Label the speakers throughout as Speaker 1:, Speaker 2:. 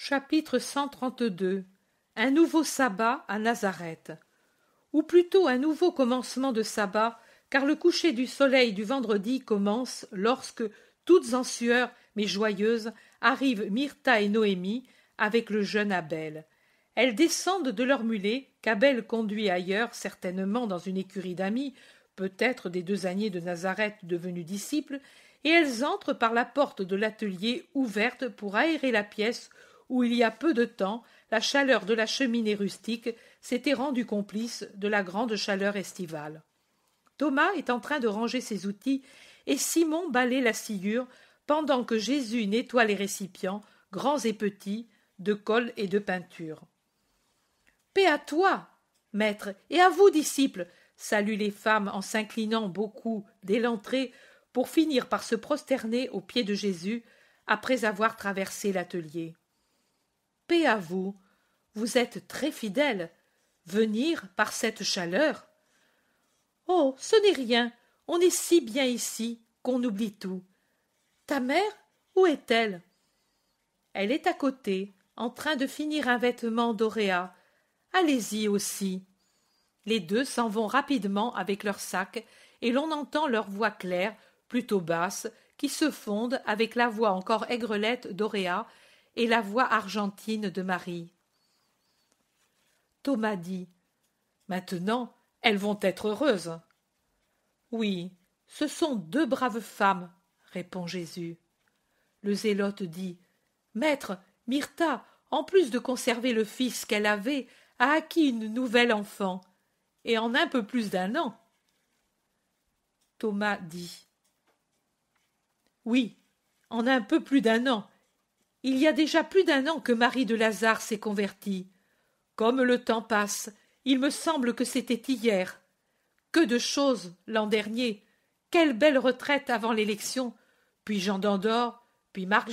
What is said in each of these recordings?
Speaker 1: Chapitre 132 Un nouveau sabbat à Nazareth. Ou plutôt un nouveau commencement de sabbat, car le coucher du soleil du vendredi commence lorsque, toutes en sueur mais joyeuses, arrivent Myrta et Noémie avec le jeune Abel. Elles descendent de leur mulet, qu'Abel conduit ailleurs, certainement dans une écurie d'amis, peut-être des deux années de Nazareth devenus disciples, et elles entrent par la porte de l'atelier ouverte pour aérer la pièce où il y a peu de temps la chaleur de la cheminée rustique s'était rendue complice de la grande chaleur estivale. Thomas est en train de ranger ses outils et Simon balait la sciure pendant que Jésus nettoie les récipients, grands et petits, de colle et de peinture. Paix à toi, maître, et à vous, disciples, saluent les femmes en s'inclinant beaucoup dès l'entrée pour finir par se prosterner aux pieds de Jésus après avoir traversé l'atelier à vous. Vous êtes très fidèle. Venir par cette chaleur. Oh. Ce n'est rien. On est si bien ici qu'on oublie tout. Ta mère, où est elle? Elle est à côté, en train de finir un vêtement d'Oréa. Allez y aussi. Les deux s'en vont rapidement avec leurs sacs, et l'on entend leur voix claire, plutôt basse, qui se fonde avec la voix encore aigrelette et la voix argentine de Marie. Thomas dit. Maintenant, elles vont être heureuses. Oui, ce sont deux braves femmes, répond Jésus. Le zélote dit. Maître, Myrta, en plus de conserver le fils qu'elle avait, a acquis une nouvelle enfant, et en un peu plus d'un an. Thomas dit. Oui, en un peu plus d'un an, il y a déjà plus d'un an que Marie de Lazare s'est convertie. Comme le temps passe, il me semble que c'était hier. Que de choses l'an dernier. Quelle belle retraite avant l'élection. Puis Jean d'Andorre, puis Marc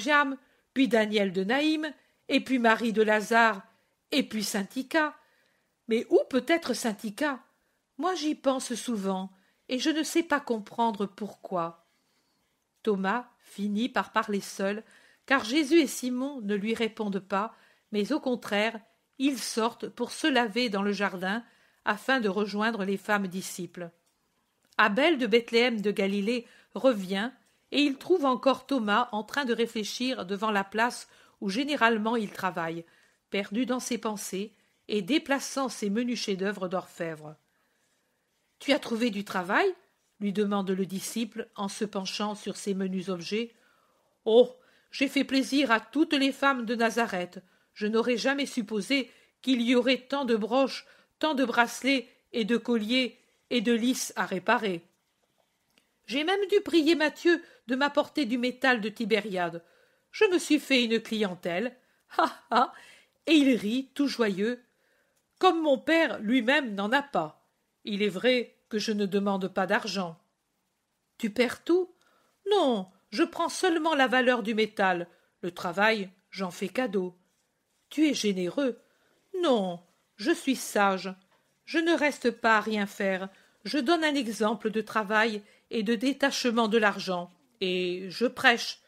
Speaker 1: puis Daniel de Naïm, et puis Marie de Lazare, et puis Syntica. Mais où peut être Syntica Moi j'y pense souvent, et je ne sais pas comprendre pourquoi. Thomas finit par parler seul car Jésus et Simon ne lui répondent pas, mais au contraire, ils sortent pour se laver dans le jardin afin de rejoindre les femmes disciples. Abel de Bethléem de Galilée revient et il trouve encore Thomas en train de réfléchir devant la place où généralement il travaille, perdu dans ses pensées et déplaçant ses menus chefs-d'œuvre d'orfèvre. Tu as trouvé du travail lui demande le disciple en se penchant sur ses menus objets. Oh j'ai fait plaisir à toutes les femmes de Nazareth. Je n'aurais jamais supposé qu'il y aurait tant de broches, tant de bracelets et de colliers et de lys à réparer. J'ai même dû prier Mathieu de m'apporter du métal de Tibériade. Je me suis fait une clientèle. Ah ah, Et il rit, tout joyeux. Comme mon père lui-même n'en a pas. Il est vrai que je ne demande pas d'argent. Tu perds tout Non, je prends seulement la valeur du métal. Le travail, j'en fais cadeau. Tu es généreux. Non, je suis sage. Je ne reste pas à rien faire. Je donne un exemple de travail et de détachement de l'argent. Et je prêche.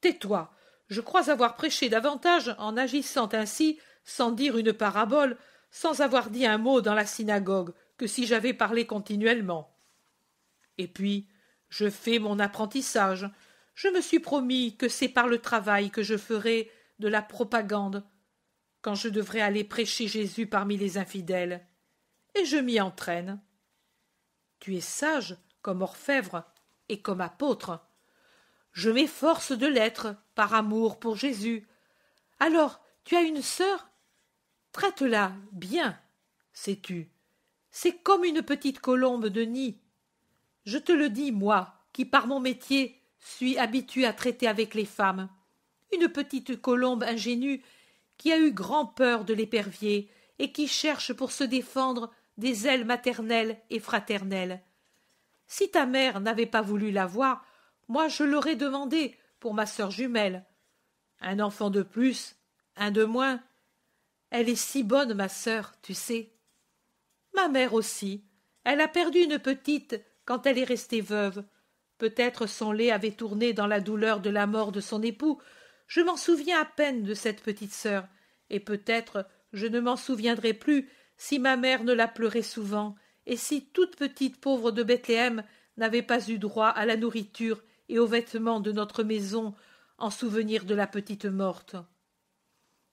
Speaker 1: Tais-toi. Je crois avoir prêché davantage en agissant ainsi, sans dire une parabole, sans avoir dit un mot dans la synagogue, que si j'avais parlé continuellement. Et puis, je fais mon apprentissage je me suis promis que c'est par le travail que je ferai de la propagande quand je devrais aller prêcher Jésus parmi les infidèles. Et je m'y entraîne. Tu es sage comme orfèvre et comme apôtre. Je m'efforce de l'être par amour pour Jésus. Alors, tu as une sœur Traite-la bien, sais-tu. C'est comme une petite colombe de nid. Je te le dis, moi, qui par mon métier suis habituée à traiter avec les femmes. Une petite colombe ingénue qui a eu grand peur de l'épervier et qui cherche pour se défendre des ailes maternelles et fraternelles. Si ta mère n'avait pas voulu l'avoir, moi je l'aurais demandé pour ma sœur jumelle. Un enfant de plus, un de moins. Elle est si bonne, ma sœur, tu sais. Ma mère aussi. Elle a perdu une petite quand elle est restée veuve peut-être son lait avait tourné dans la douleur de la mort de son époux. Je m'en souviens à peine de cette petite sœur, et peut-être je ne m'en souviendrai plus si ma mère ne la pleurait souvent, et si toute petite pauvre de Bethléem n'avait pas eu droit à la nourriture et aux vêtements de notre maison en souvenir de la petite morte.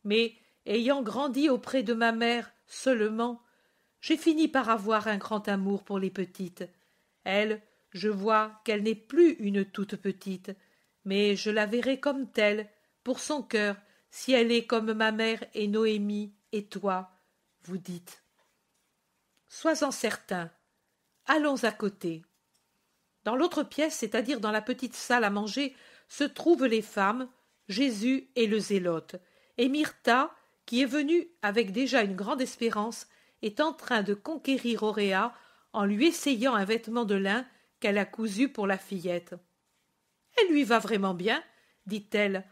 Speaker 1: Mais, ayant grandi auprès de ma mère seulement, j'ai fini par avoir un grand amour pour les petites. Elles, je vois qu'elle n'est plus une toute petite, mais je la verrai comme telle, pour son cœur, si elle est comme ma mère et Noémie et toi, vous dites. Sois-en certain. Allons à côté. Dans l'autre pièce, c'est-à-dire dans la petite salle à manger, se trouvent les femmes, Jésus et le zélote, et Myrtha, qui est venue avec déjà une grande espérance, est en train de conquérir Auréa en lui essayant un vêtement de lin qu'elle a cousu pour la fillette. Elle lui va vraiment bien, dit-elle,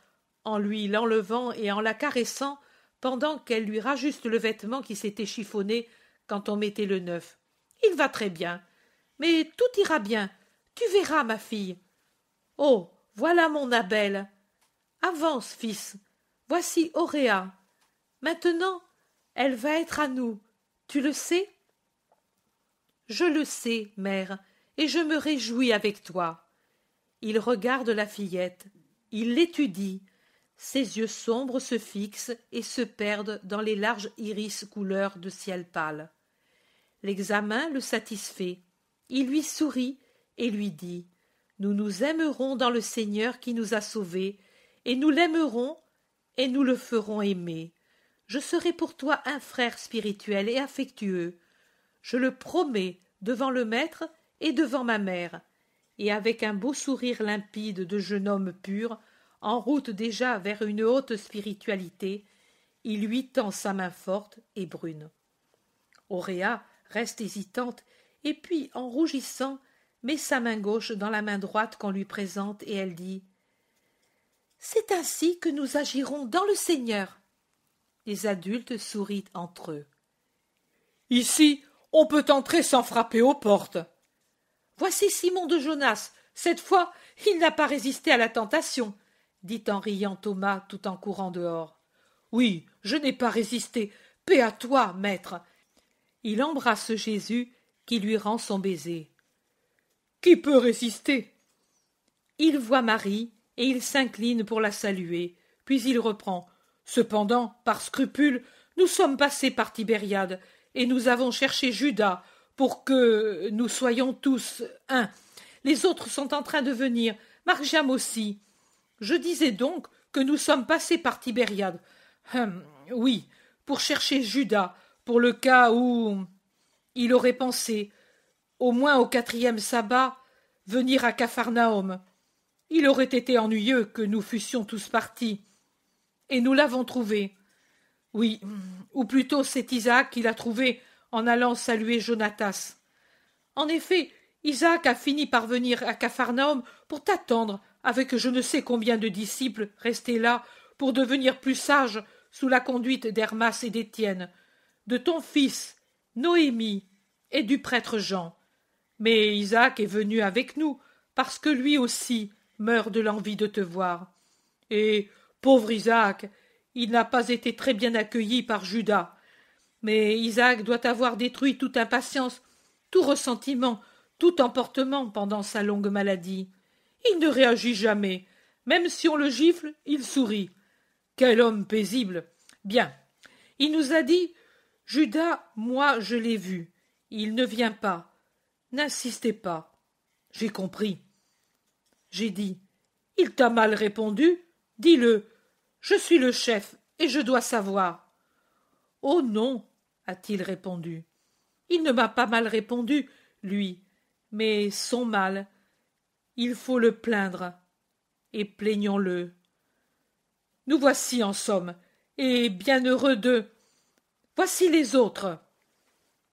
Speaker 1: en lui l'enlevant et en la caressant pendant qu'elle lui rajuste le vêtement qui s'était chiffonné quand on mettait le neuf. Il va très bien. Mais tout ira bien. Tu verras, ma fille. Oh, voilà mon Abel. Avance, fils. Voici Auréa. Maintenant, elle va être à nous. Tu le sais Je le sais, mère, et je me réjouis avec toi. Il regarde la fillette, il l'étudie, ses yeux sombres se fixent et se perdent dans les larges iris couleur de ciel pâle. L'examen le satisfait. Il lui sourit et lui dit Nous nous aimerons dans le Seigneur qui nous a sauvés, et nous l'aimerons et nous le ferons aimer. Je serai pour toi un frère spirituel et affectueux. Je le promets devant le Maître et devant ma mère, et avec un beau sourire limpide de jeune homme pur, en route déjà vers une haute spiritualité, il lui tend sa main forte et brune. Auréa reste hésitante, et puis, en rougissant, met sa main gauche dans la main droite qu'on lui présente, et elle dit C'est ainsi que nous agirons dans le Seigneur. Les adultes sourient entre eux. Ici, on peut entrer sans frapper aux portes. Voici Simon de Jonas. Cette fois, il n'a pas résisté à la tentation, dit en riant Thomas tout en courant dehors. Oui, je n'ai pas résisté. Paix à toi, maître. Il embrasse Jésus qui lui rend son baiser. Qui peut résister Il voit Marie et il s'incline pour la saluer, puis il reprend. Cependant, par scrupule, nous sommes passés par Tibériade et nous avons cherché Judas pour que nous soyons tous un. Les autres sont en train de venir, Marjam aussi. Je disais donc que nous sommes passés par Tibériade. Hum, oui, pour chercher Judas, pour le cas où il aurait pensé, au moins au quatrième sabbat, venir à Capharnaüm. Il aurait été ennuyeux que nous fussions tous partis. Et nous l'avons trouvé. Oui, ou plutôt c'est Isaac qui l'a trouvé en allant saluer Jonatas. En effet, Isaac a fini par venir à Capharnaüm pour t'attendre avec je ne sais combien de disciples restés là pour devenir plus sages sous la conduite d'Hermas et d'Étienne, de ton fils, Noémie, et du prêtre Jean. Mais Isaac est venu avec nous, parce que lui aussi meurt de l'envie de te voir. Et, pauvre Isaac, il n'a pas été très bien accueilli par Judas, mais Isaac doit avoir détruit toute impatience, tout ressentiment, tout emportement pendant sa longue maladie. Il ne réagit jamais. Même si on le gifle, il sourit. Quel homme paisible. Bien. Il nous a dit Judas, moi je l'ai vu. Il ne vient pas. N'insistez pas. J'ai compris. J'ai dit Il t'a mal répondu. Dis-le. Je suis le chef et je dois savoir. Oh non a-t-il répondu. Il ne m'a pas mal répondu, lui, mais son mal. Il faut le plaindre. Et plaignons-le. Nous voici en somme, et bien heureux d'eux. Voici les autres.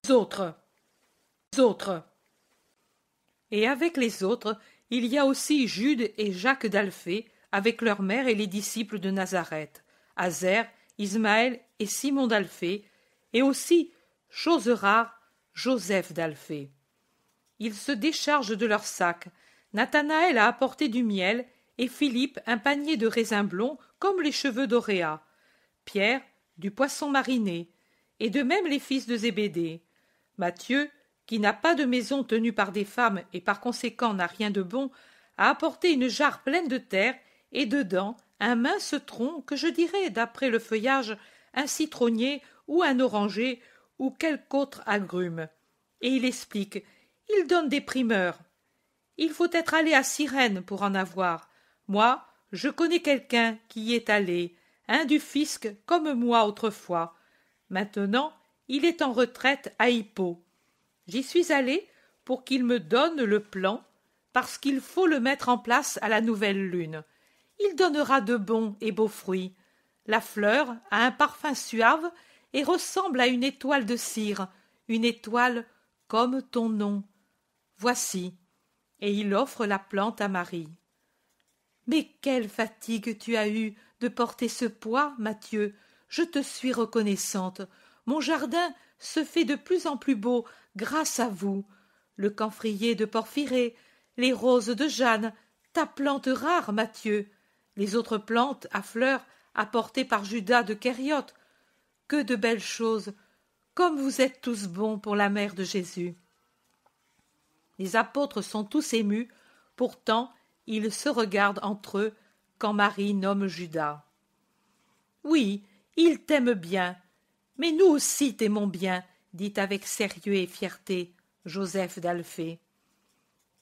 Speaker 1: Les autres. Les autres. Et avec les autres, il y a aussi Jude et Jacques d'Alphée, avec leur mère et les disciples de Nazareth, Azer, Ismaël et Simon d'Alphée, et aussi, chose rare, Joseph d'Alphée. Ils se déchargent de leurs sacs. Nathanaël a apporté du miel, et Philippe un panier de raisins blonds comme les cheveux d'Auréa, Pierre du poisson mariné, et de même les fils de Zébédée. Mathieu, qui n'a pas de maison tenue par des femmes et par conséquent n'a rien de bon, a apporté une jarre pleine de terre et dedans un mince tronc que je dirais, d'après le feuillage, un citronnier ou un oranger ou quelque autre agrume. Et il explique Il donne des primeurs. Il faut être allé à Sirène pour en avoir. Moi, je connais quelqu'un qui y est allé, un du fisc comme moi autrefois. Maintenant, il est en retraite à Hippo. J'y suis allé pour qu'il me donne le plan, parce qu'il faut le mettre en place à la nouvelle lune. Il donnera de bons et beaux fruits. La fleur a un parfum suave et ressemble à une étoile de cire, une étoile comme ton nom. Voici. Et il offre la plante à Marie. Mais quelle fatigue tu as eue de porter ce poids, Mathieu. Je te suis reconnaissante. Mon jardin se fait de plus en plus beau grâce à vous. Le camphrier de Porphyrée, les roses de Jeanne, ta plante rare, Mathieu. Les autres plantes à fleurs apporté par Judas de Kériote. Que de belles choses Comme vous êtes tous bons pour la mère de Jésus Les apôtres sont tous émus, pourtant ils se regardent entre eux quand Marie nomme Judas. Oui, ils t'aiment bien, mais nous aussi t'aimons bien, dit avec sérieux et fierté Joseph d'Alphée.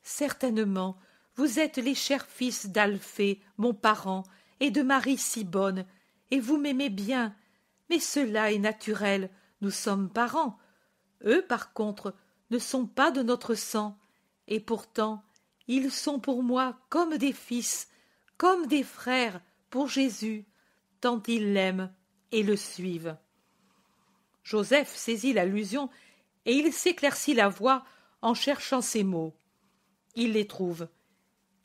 Speaker 1: Certainement, vous êtes les chers fils d'Alphée, mon parent, et de Marie si bonne, et vous m'aimez bien. Mais cela est naturel, nous sommes parents. Eux, par contre, ne sont pas de notre sang, et pourtant, ils sont pour moi comme des fils, comme des frères pour Jésus, tant ils l'aiment et le suivent. Joseph saisit l'allusion et il s'éclaircit la voix en cherchant ces mots. Il les trouve.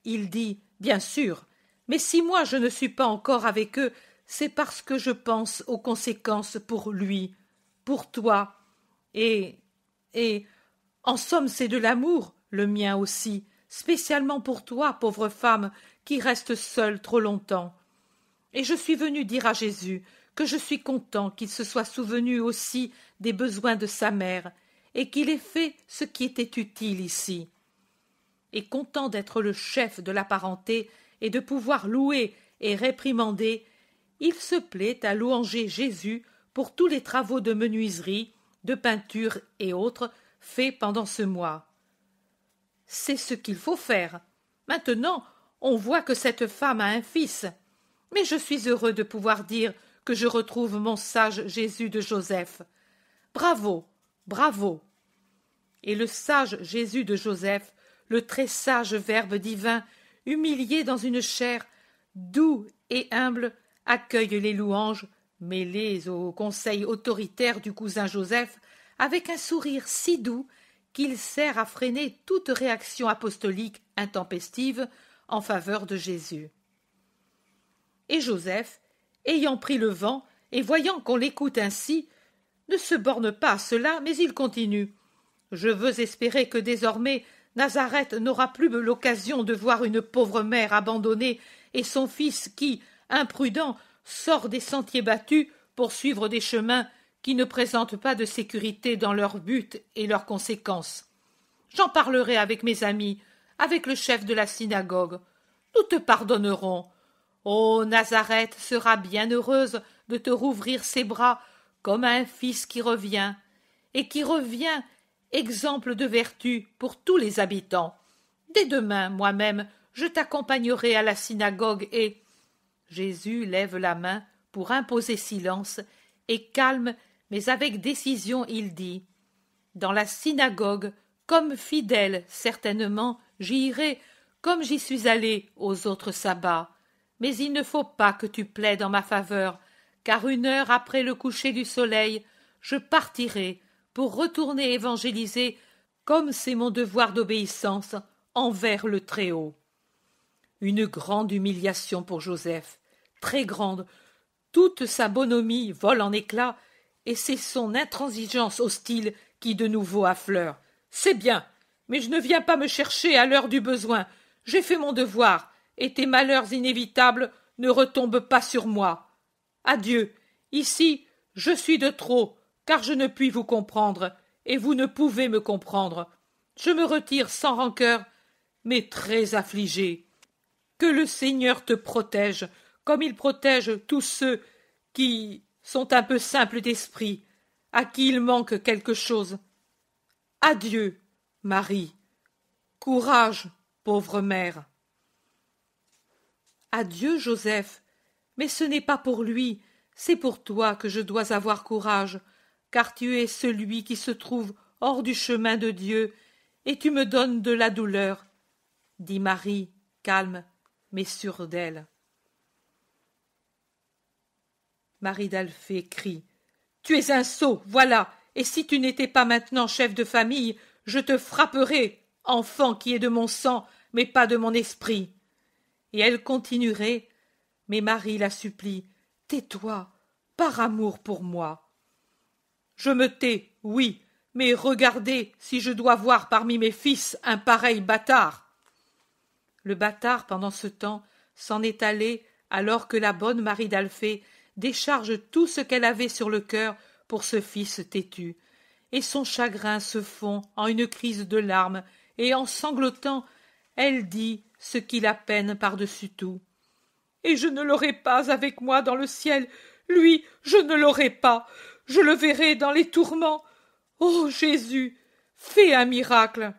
Speaker 1: Il dit Bien sûr, mais si moi je ne suis pas encore avec eux, c'est parce que je pense aux conséquences pour lui, pour toi. Et. et. En somme, c'est de l'amour, le mien aussi, spécialement pour toi, pauvre femme, qui reste seule trop longtemps. Et je suis venu dire à Jésus que je suis content qu'il se soit souvenu aussi des besoins de sa mère, et qu'il ait fait ce qui était utile ici. Et content d'être le chef de la parenté, et de pouvoir louer et réprimander, il se plaît à louanger Jésus pour tous les travaux de menuiserie, de peinture et autres faits pendant ce mois. C'est ce qu'il faut faire. Maintenant, on voit que cette femme a un fils. Mais je suis heureux de pouvoir dire que je retrouve mon sage Jésus de Joseph. Bravo, bravo. Et le sage Jésus de Joseph, le très sage Verbe divin humilié dans une chair, doux et humble, accueille les louanges, mêlées aux conseils autoritaires du cousin Joseph, avec un sourire si doux qu'il sert à freiner toute réaction apostolique intempestive en faveur de Jésus. Et Joseph, ayant pris le vent et voyant qu'on l'écoute ainsi, ne se borne pas à cela, mais il continue. Je veux espérer que désormais Nazareth n'aura plus l'occasion de voir une pauvre mère abandonnée et son fils qui, imprudent, sort des sentiers battus pour suivre des chemins qui ne présentent pas de sécurité dans leur but et leurs conséquences. J'en parlerai avec mes amis, avec le chef de la synagogue. Nous te pardonnerons. Oh, Nazareth sera bien heureuse de te rouvrir ses bras comme un fils qui revient, et qui revient exemple de vertu pour tous les habitants. Dès demain, moi-même, je t'accompagnerai à la synagogue et. Jésus lève la main pour imposer silence, et calme, mais avec décision, il dit Dans la synagogue, comme fidèle, certainement, j'irai, comme j'y suis allé aux autres sabbats. Mais il ne faut pas que tu plaides en ma faveur, car une heure après le coucher du soleil, je partirai pour retourner évangéliser comme c'est mon devoir d'obéissance envers le Très-Haut. Une grande humiliation pour Joseph, très grande. Toute sa bonhomie vole en éclats, et c'est son intransigeance hostile qui de nouveau affleure. C'est bien, mais je ne viens pas me chercher à l'heure du besoin. J'ai fait mon devoir, et tes malheurs inévitables ne retombent pas sur moi. Adieu. Ici, je suis de trop, car je ne puis vous comprendre, et vous ne pouvez me comprendre. Je me retire sans rancœur, mais très affligé. Que le Seigneur te protège, comme il protège tous ceux qui sont un peu simples d'esprit, à qui il manque quelque chose. Adieu, Marie. Courage, pauvre mère. Adieu, Joseph. Mais ce n'est pas pour lui, c'est pour toi que je dois avoir courage, car tu es celui qui se trouve hors du chemin de Dieu, et tu me donnes de la douleur, dit Marie, calme, mais sûre d'elle. Marie d'Alphée crie. Tu es un sot, voilà, et si tu n'étais pas maintenant chef de famille, je te frapperais, enfant qui est de mon sang, mais pas de mon esprit. Et elle continuerait, mais Marie la supplie. Tais-toi, par amour pour moi. Je me tais, oui, mais regardez si je dois voir parmi mes fils un pareil bâtard. Le bâtard, pendant ce temps, s'en est allé alors que la bonne Marie d'Alphée décharge tout ce qu'elle avait sur le cœur pour ce fils têtu, et son chagrin se fond en une crise de larmes, et en sanglotant, elle dit ce qui la peine par-dessus tout. Et je ne l'aurai pas avec moi dans le ciel, lui, je ne l'aurai pas je le verrai dans les tourments. Oh, Jésus, fais un miracle.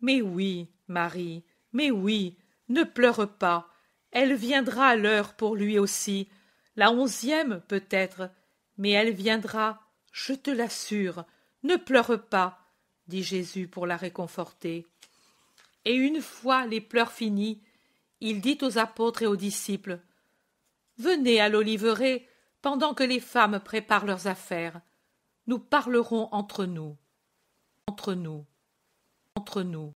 Speaker 1: Mais oui, Marie, mais oui, ne pleure pas. Elle viendra à l'heure pour lui aussi, la onzième peut-être, mais elle viendra, je te l'assure. Ne pleure pas, dit Jésus pour la réconforter. Et une fois les pleurs finis, il dit aux apôtres et aux disciples Venez à l'oliveraie pendant que les femmes préparent leurs affaires, nous parlerons entre nous, entre nous, entre nous.